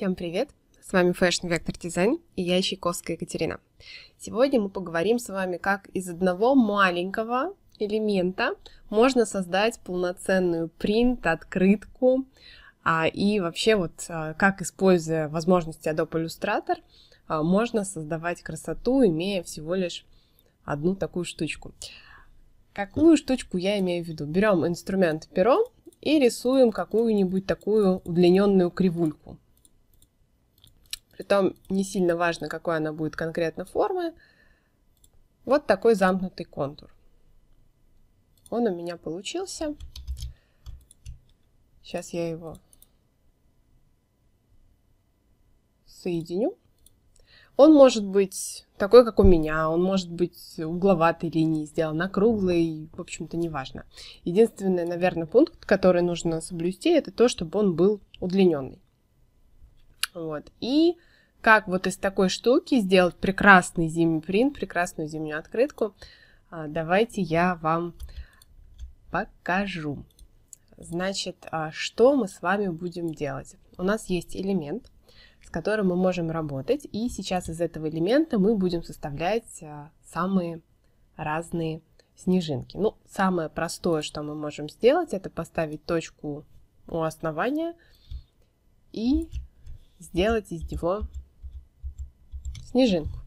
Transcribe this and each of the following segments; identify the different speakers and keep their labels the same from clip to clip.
Speaker 1: Всем привет! С вами Fashion Vector Design и я Щайковская Екатерина. Сегодня мы поговорим с вами, как из одного маленького элемента можно создать полноценную принт, открытку, а, и вообще вот а, как, используя возможности Adobe Illustrator, а, можно создавать красоту, имея всего лишь одну такую штучку. Какую штучку я имею в виду? Берем инструмент перо и рисуем какую-нибудь такую удлиненную кривульку. Притом не сильно важно, какой она будет конкретно формы. Вот такой замкнутый контур. Он у меня получился. Сейчас я его соединю. Он может быть такой, как у меня, он может быть угловатой линии сделан, округлый, в общем-то, неважно. Единственный, наверное, пункт, который нужно соблюсти, это то, чтобы он был удлиненный. Вот. И как вот из такой штуки сделать прекрасный зимний принт, прекрасную зимнюю открытку, а, давайте я вам покажу. Значит, а, что мы с вами будем делать? У нас есть элемент, с которым мы можем работать, и сейчас из этого элемента мы будем составлять а, самые разные снежинки. Ну, самое простое, что мы можем сделать, это поставить точку у основания и сделать из него снежинку.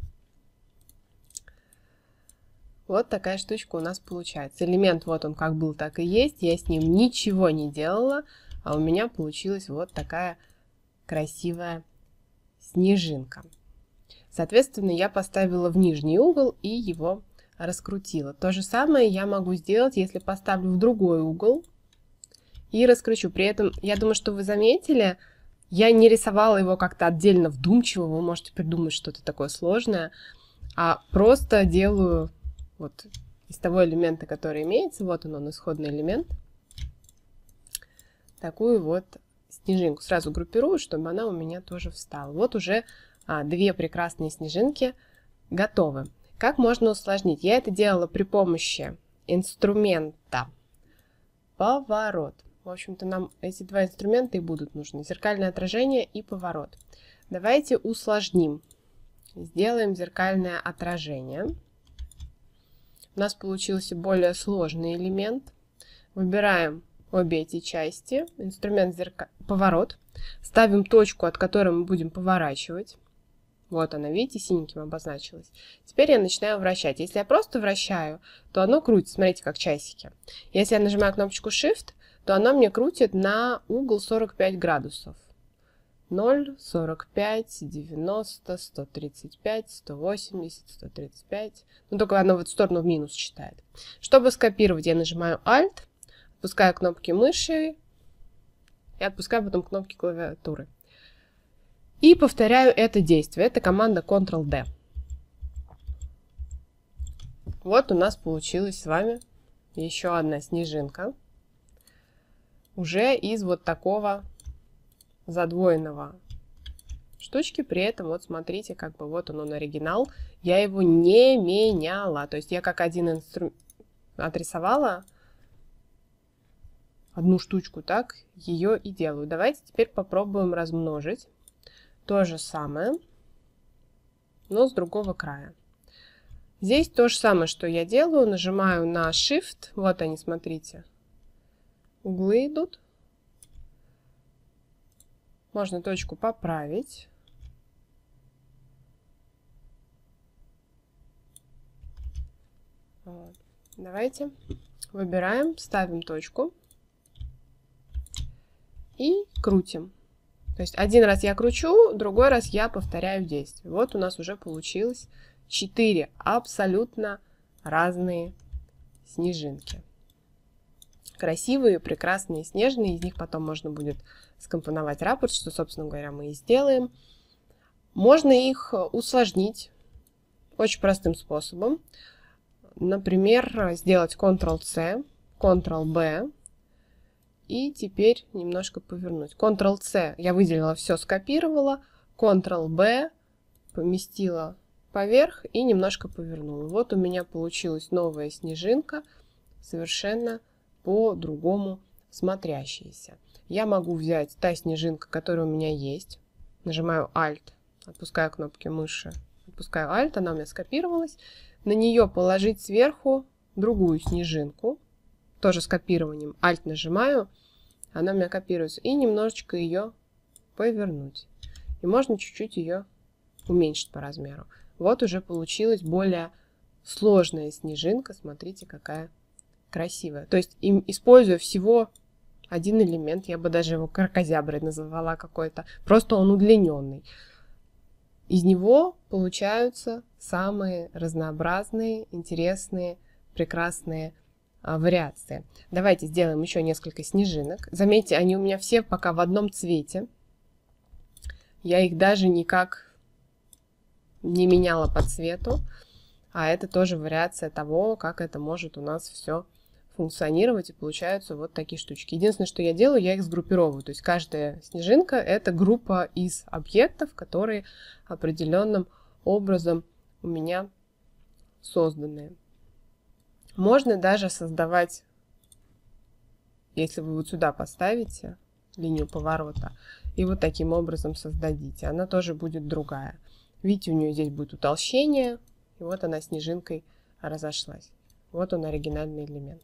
Speaker 1: Вот такая штучка у нас получается. Элемент вот он как был, так и есть. Я с ним ничего не делала, а у меня получилась вот такая красивая снежинка. Соответственно, я поставила в нижний угол и его раскрутила. То же самое я могу сделать, если поставлю в другой угол и раскручу. При этом, я думаю, что вы заметили, я не рисовала его как-то отдельно вдумчиво, вы можете придумать что-то такое сложное, а просто делаю вот из того элемента, который имеется, вот он, он исходный элемент, такую вот снежинку. Сразу группирую, чтобы она у меня тоже встала. Вот уже а, две прекрасные снежинки готовы. Как можно усложнить? Я это делала при помощи инструмента поворот. В общем-то, нам эти два инструмента и будут нужны. Зеркальное отражение и поворот. Давайте усложним. Сделаем зеркальное отражение. У нас получился более сложный элемент. Выбираем обе эти части. Инструмент зерка... поворот. Ставим точку, от которой мы будем поворачивать. Вот она, видите, синеньким обозначилась. Теперь я начинаю вращать. Если я просто вращаю, то оно крутится. Смотрите, как часики. Если я нажимаю кнопочку Shift, то она мне крутит на угол 45 градусов. 0, 45, 90, 135, 180, 135. Ну, только она вот в сторону в минус считает. Чтобы скопировать, я нажимаю Alt, отпускаю кнопки мыши и отпускаю потом кнопки клавиатуры. И повторяю это действие. Это команда Ctrl-D. Вот у нас получилась с вами еще одна снежинка уже из вот такого задвоенного штучки. При этом, вот смотрите, как бы вот он, он оригинал. Я его не меняла. То есть я как один инструмент отрисовала одну штучку, так ее и делаю. Давайте теперь попробуем размножить. То же самое, но с другого края. Здесь то же самое, что я делаю. Нажимаю на Shift. Вот они, смотрите углы идут. Можно точку поправить. Давайте выбираем, ставим точку и крутим. То есть один раз я кручу, другой раз я повторяю действие. Вот у нас уже получилось 4 абсолютно разные снежинки красивые, прекрасные, снежные. Из них потом можно будет скомпоновать рапорт, что, собственно говоря, мы и сделаем. Можно их усложнить очень простым способом. Например, сделать Ctrl-C, Ctrl-B, и теперь немножко повернуть. Ctrl-C я выделила все, скопировала. Ctrl-B поместила поверх и немножко повернула. Вот у меня получилась новая снежинка, совершенно по-другому смотрящиеся. Я могу взять та снежинка, которая у меня есть. Нажимаю Alt, отпускаю кнопки мыши, отпускаю Alt, она у меня скопировалась. На нее положить сверху другую снежинку, тоже скопированием Alt нажимаю, она у меня копируется. И немножечко ее повернуть. И можно чуть-чуть ее уменьшить по размеру. Вот уже получилась более сложная снежинка. Смотрите, какая красивая. То есть им используя всего один элемент, я бы даже его кракозяброй называла какой-то, просто он удлиненный. Из него получаются самые разнообразные, интересные, прекрасные а, вариации. Давайте сделаем еще несколько снежинок. Заметьте, они у меня все пока в одном цвете. Я их даже никак не меняла по цвету. А это тоже вариация того, как это может у нас все функционировать, и получаются вот такие штучки. Единственное, что я делаю, я их сгруппировываю. То есть каждая снежинка — это группа из объектов, которые определенным образом у меня созданы. Можно даже создавать, если вы вот сюда поставите линию поворота, и вот таким образом создадите. Она тоже будет другая. Видите, у нее здесь будет утолщение, и вот она снежинкой разошлась. Вот он оригинальный элемент.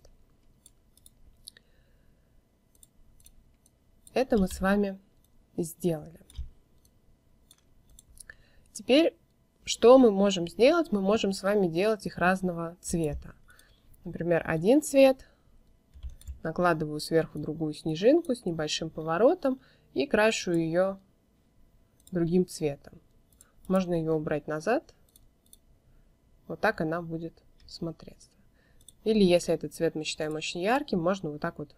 Speaker 1: Это мы с вами сделали. Теперь, что мы можем сделать? Мы можем с вами делать их разного цвета. Например, один цвет, накладываю сверху другую снежинку с небольшим поворотом и крашу ее другим цветом. Можно ее убрать назад. Вот так она будет смотреться. Или если этот цвет мы считаем очень ярким, можно вот так вот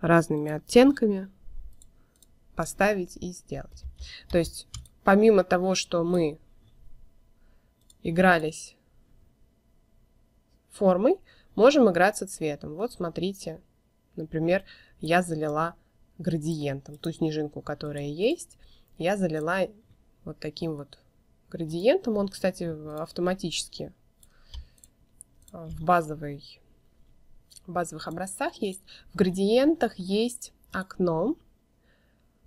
Speaker 1: разными оттенками поставить и сделать. То есть помимо того, что мы игрались формой, можем играться цветом. Вот смотрите, например, я залила градиентом. Ту снежинку, которая есть, я залила вот таким вот градиентом. Он, кстати, автоматически э, в базовой, в базовых образцах есть. В градиентах есть окно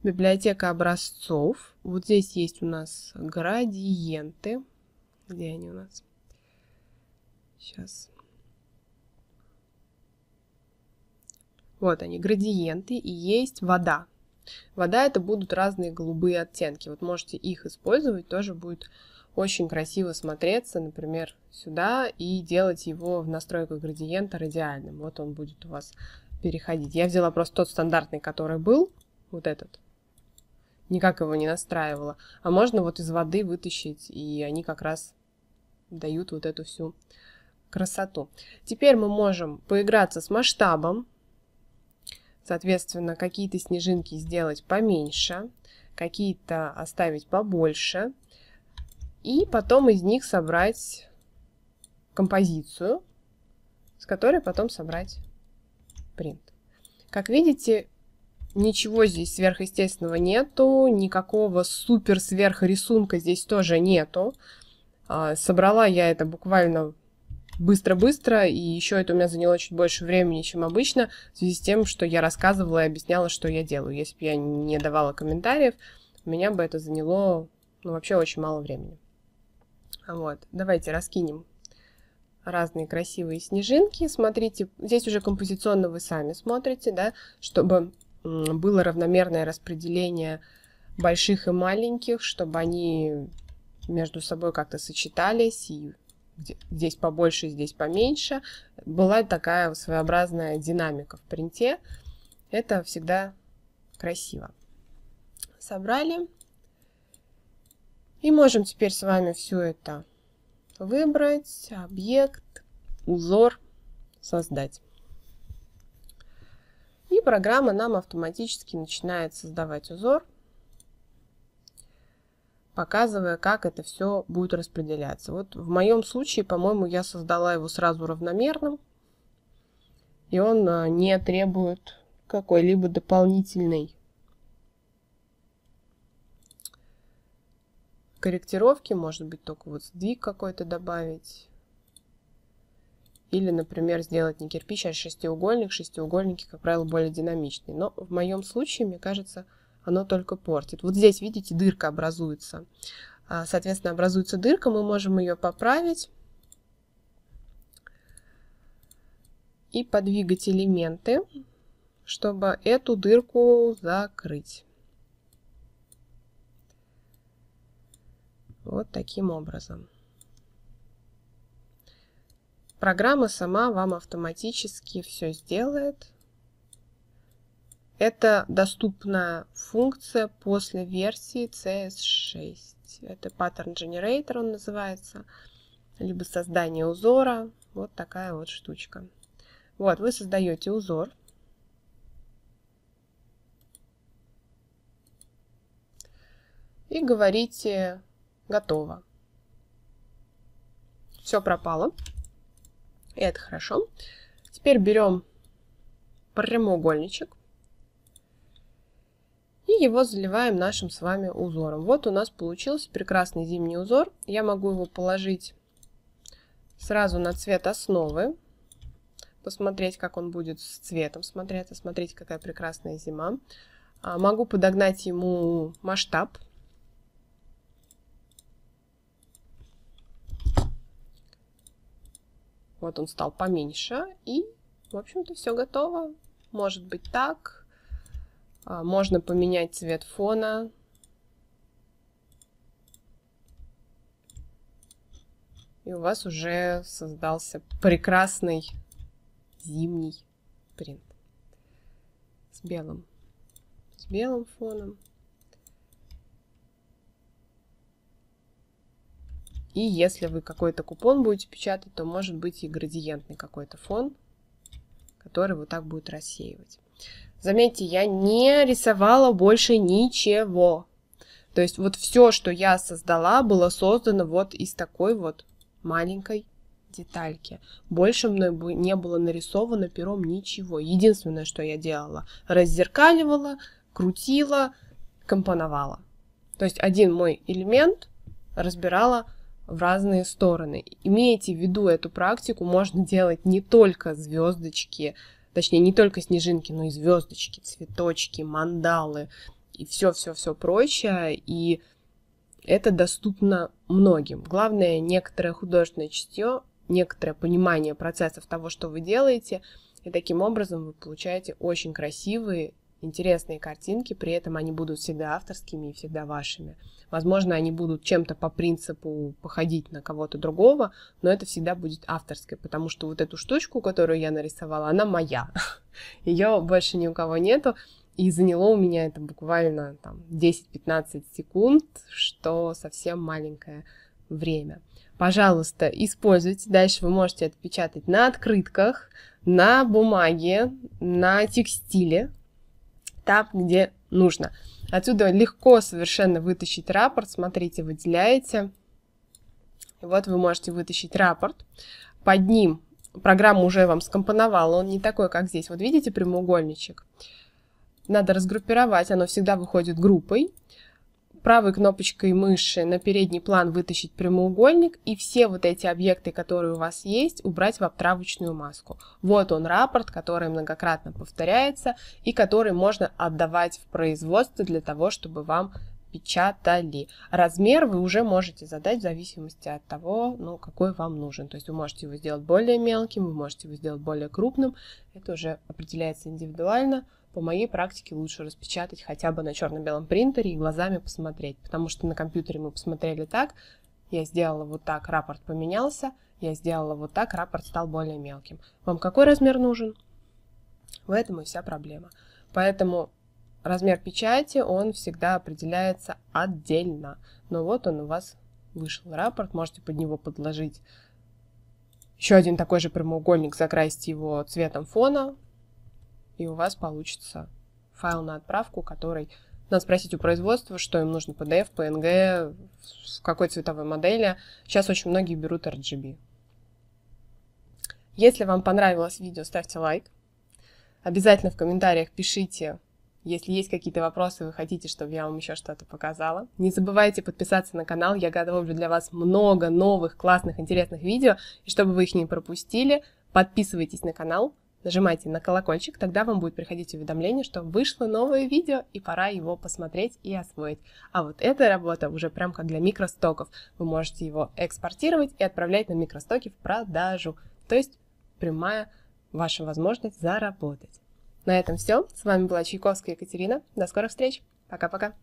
Speaker 1: библиотека образцов. Вот здесь есть у нас градиенты. Где они у нас? Сейчас. Вот они, градиенты и есть вода. Вода это будут разные голубые оттенки. Вот можете их использовать, тоже будет очень красиво смотреться, например, сюда и делать его в настройках градиента радиальным. Вот он будет у вас переходить. Я взяла просто тот стандартный, который был, вот этот никак его не настраивала. А можно вот из воды вытащить, и они как раз дают вот эту всю красоту. Теперь мы можем поиграться с масштабом, соответственно, какие-то снежинки сделать поменьше, какие-то оставить побольше, и потом из них собрать композицию, с которой потом собрать принт. Как видите, Ничего здесь сверхъестественного нету, никакого супер сверх рисунка здесь тоже нету. А, собрала я это буквально быстро-быстро, и еще это у меня заняло чуть больше времени, чем обычно, в связи с тем, что я рассказывала и объясняла, что я делаю. Если бы я не давала комментариев, у меня бы это заняло ну, вообще очень мало времени. Вот, давайте раскинем разные красивые снежинки. Смотрите, здесь уже композиционно вы сами смотрите, да, чтобы было равномерное распределение больших и маленьких, чтобы они между собой как-то сочетались, и здесь побольше, здесь поменьше. Была такая своеобразная динамика в принте. Это всегда красиво. Собрали. И можем теперь с вами все это выбрать, объект, узор создать программа нам автоматически начинает создавать узор, показывая, как это все будет распределяться. Вот в моем случае, по-моему, я создала его сразу равномерным, и он а, не требует какой-либо дополнительной корректировки, может быть, только вот сдвиг какой-то добавить. Или, например, сделать не кирпич, а шестиугольник. Шестиугольники, как правило, более динамичные. Но в моем случае, мне кажется, оно только портит. Вот здесь, видите, дырка образуется. А, соответственно, образуется дырка, мы можем ее поправить. И подвигать элементы, чтобы эту дырку закрыть. Вот таким образом. Программа сама вам автоматически все сделает. Это доступная функция после версии CS6. Это Pattern Generator он называется, либо создание узора. Вот такая вот штучка. Вот, вы создаете узор. И говорите «Готово». Все пропало. И это хорошо. Теперь берем прямоугольничек и его заливаем нашим с вами узором. Вот у нас получился прекрасный зимний узор. Я могу его положить сразу на цвет основы, посмотреть, как он будет с цветом смотреться. Смотрите, какая прекрасная зима. А, могу подогнать ему масштаб, Вот он стал поменьше. И, в общем-то, все готово. Может быть так. А, можно поменять цвет фона. И у вас уже создался прекрасный зимний принт с белым, с белым фоном. И если вы какой-то купон будете печатать, то может быть и градиентный какой-то фон, который вот так будет рассеивать. Заметьте, я не рисовала больше ничего. То есть вот все, что я создала, было создано вот из такой вот маленькой детальки. Больше мной не было нарисовано пером ничего. Единственное, что я делала, раззеркаливала, крутила, компоновала. То есть один мой элемент разбирала в разные стороны. Имейте в виду эту практику, можно делать не только звездочки, точнее не только снежинки, но и звездочки, цветочки, мандалы и все-все-все прочее. И это доступно многим. Главное, некоторое художественное чутье, некоторое понимание процессов того, что вы делаете, и таким образом вы получаете очень красивые интересные картинки, при этом они будут всегда авторскими и всегда вашими. Возможно, они будут чем-то по принципу походить на кого-то другого, но это всегда будет авторское, потому что вот эту штучку, которую я нарисовала, она моя. Ее больше ни у кого нету. И заняло у меня это буквально там 10-15 секунд, что совсем маленькое время. Пожалуйста, используйте. Дальше вы можете отпечатать на открытках, на бумаге, на текстиле, там, где нужно. Отсюда легко совершенно вытащить рапорт. Смотрите, выделяете. И вот вы можете вытащить рапорт. Под ним программа уже вам скомпоновала. Он не такой, как здесь. Вот видите прямоугольничек? Надо разгруппировать. Оно всегда выходит группой правой кнопочкой мыши на передний план вытащить прямоугольник и все вот эти объекты, которые у вас есть, убрать в обтравочную маску. Вот он рапорт, который многократно повторяется и который можно отдавать в производство для того, чтобы вам печатали. Размер вы уже можете задать в зависимости от того, ну, какой вам нужен. То есть вы можете его сделать более мелким, вы можете его сделать более крупным. Это уже определяется индивидуально по моей практике лучше распечатать хотя бы на черно-белом принтере и глазами посмотреть, потому что на компьютере мы посмотрели так, я сделала вот так, рапорт поменялся, я сделала вот так, рапорт стал более мелким. Вам какой размер нужен? В этом и вся проблема. Поэтому размер печати, он всегда определяется отдельно. Но вот он у вас вышел рапорт, можете под него подложить еще один такой же прямоугольник, закрасить его цветом фона, и у вас получится файл на отправку, который надо спросить у производства, что им нужно PDF, PNG, в какой цветовой модели. Сейчас очень многие берут RGB. Если вам понравилось видео, ставьте лайк. Обязательно в комментариях пишите, если есть какие-то вопросы, вы хотите, чтобы я вам еще что-то показала. Не забывайте подписаться на канал, я готовлю для вас много новых классных, интересных видео. И чтобы вы их не пропустили, подписывайтесь на канал, Нажимайте на колокольчик, тогда вам будет приходить уведомление, что вышло новое видео и пора его посмотреть и освоить. А вот эта работа уже прям как для микростоков. Вы можете его экспортировать и отправлять на микростоки в продажу. То есть прямая ваша возможность заработать. На этом все. С вами была Чайковская Екатерина. До скорых встреч. Пока-пока.